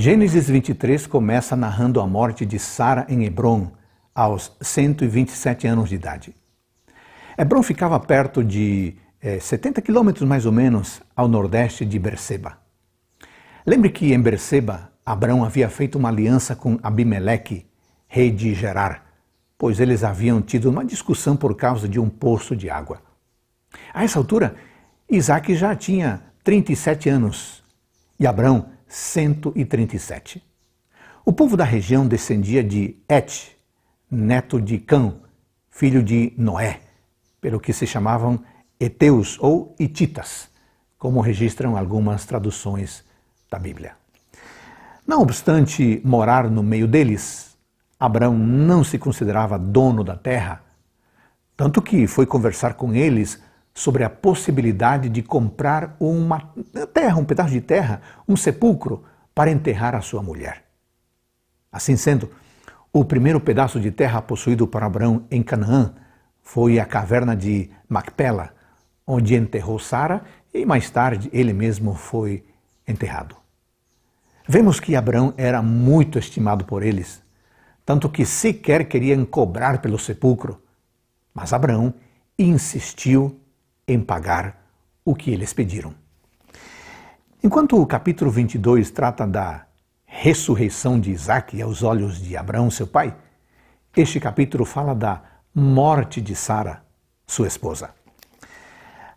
Gênesis 23 começa narrando a morte de Sara em Hebron, aos 127 anos de idade. Hebron ficava perto de é, eh, 70 quilômetros mais ou menos ao nordeste de Berseba. Lembre que em Berseba, Abrão havia feito uma aliança com Abimeleque, rei de Gerar, pois eles haviam tido uma discussão por causa de um poço de água. A essa altura, Isaac já tinha 37 anos e Abrão 137. O povo da região descendia de Et, neto de Cão, filho de Noé, pelo que se chamavam Eteus ou Ititas, como registram algumas traduções da Bíblia. Não obstante morar no meio deles, Abraão não se considerava dono da terra, tanto que foi conversar com eles sobre a possibilidade de comprar uma terra, um pedaço de terra, um sepulcro para enterrar a sua mulher. Assim sendo, o primeiro pedaço de terra possuído por Abraão em Canaã foi a caverna de Macpela, onde enterrou Sara e mais tarde ele mesmo foi enterrado. Vemos que Abraão era muito estimado por eles, tanto que sequer queriam cobrar pelo sepulcro. Mas Abraão insistiu em pagar o que eles pediram. Enquanto o capítulo 22 trata da ressurreição de Isaac aos olhos de Abraão, seu pai, este capítulo fala da morte de Sara, sua esposa.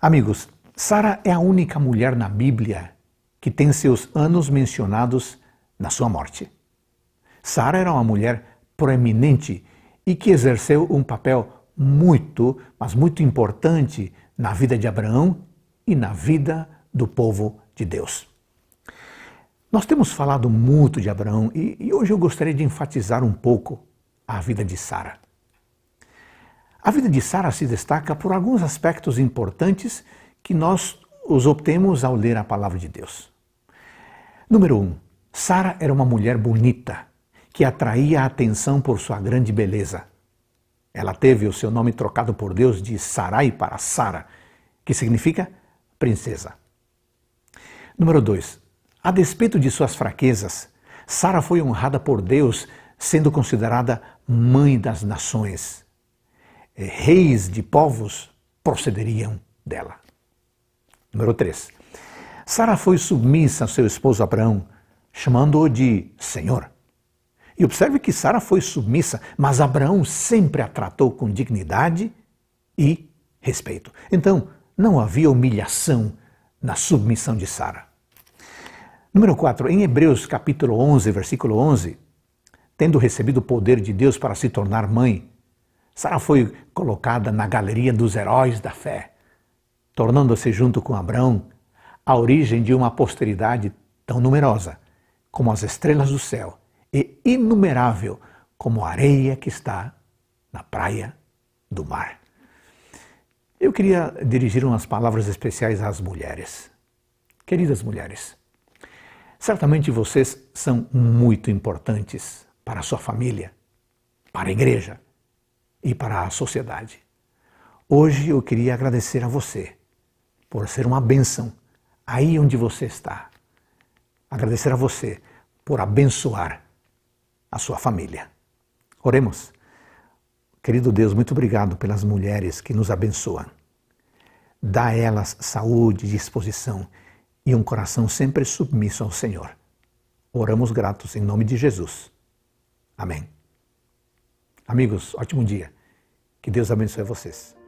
Amigos, Sara é a única mulher na Bíblia que tem seus anos mencionados na sua morte. Sara era uma mulher proeminente e que exerceu um papel muito, mas muito importante na vida de Abraão e na vida do povo de Deus. Nós temos falado muito de Abraão e, e hoje eu gostaria de enfatizar um pouco a vida de Sara. A vida de Sara se destaca por alguns aspectos importantes que nós os obtemos ao ler a palavra de Deus. Número 1. Um, Sara era uma mulher bonita, que atraía a atenção por sua grande beleza. Ela teve o seu nome trocado por Deus de Sarai para Sara, que significa princesa. Número 2. A despeito de suas fraquezas, Sara foi honrada por Deus, sendo considerada mãe das nações. Eh, reis de povos procederiam dela. Número 3. Sara foi submissa ao seu esposo Abraão, chamando-o de Senhor. E observe que Sara foi submissa, mas Abraão sempre a tratou com dignidade e respeito. Então, não havia humilhação na submissão de Sara. Número 4, em Hebreus capítulo 11, versículo 11, tendo recebido o poder de Deus para se tornar mãe, Sara foi colocada na galeria dos heróis da fé, tornando-se junto com Abraão a origem de uma posteridade tão numerosa como as estrelas do céu e inumerável como a areia que está na praia do mar. Eu queria dirigir umas palavras especiais às mulheres. Queridas mulheres, certamente vocês são muito importantes para a sua família, para a igreja e para a sociedade. Hoje eu queria agradecer a você por ser uma bênção aí onde você está. Agradecer a você por abençoar a sua família. Oremos. Querido Deus, muito obrigado pelas mulheres que nos abençoam. Dá a elas saúde, disposição e um coração sempre submisso ao Senhor. Oramos gratos em nome de Jesus. Amém. Amigos, ótimo dia. Que Deus abençoe vocês.